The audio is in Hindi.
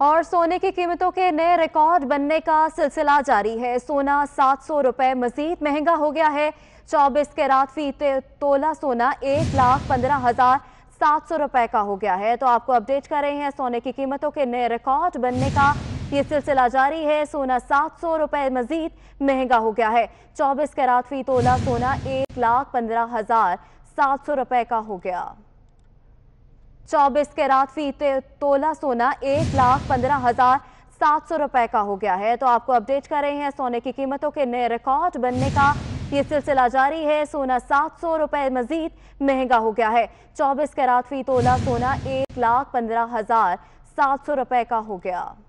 और सोने की कीमतों के नए रिकॉर्ड बनने का सिलसिला जारी है सोना सात सौ रुपए मजीद महंगा हो गया है चौबीस रात फीते तोला सोना एक लाख पंद्रह हजार सात सौ रुपए का हो गया है तो आपको अपडेट कर रहे हैं सोने की कीमतों के नए रिकॉर्ड बनने का ये सिलसिला जारी है सोना सात सौ रुपये मजीद महंगा हो गया है चौबीस के फी तोला सोना एक लाख पंद्रह हजार सात सौ रुपये का हो गया चौबीस कैरात फी तोला सोना एक लाख पंद्रह हजार सात सौ रुपए का हो गया है तो आपको अपडेट कर रहे हैं सोने की कीमतों के नए रिकॉर्ड बनने का ये सिलसिला जारी है सोना सात सौ रुपए मजीद महंगा हो गया है चौबीस कैरात फी तोला सोना एक लाख पंद्रह हजार सात सौ रुपए का हो गया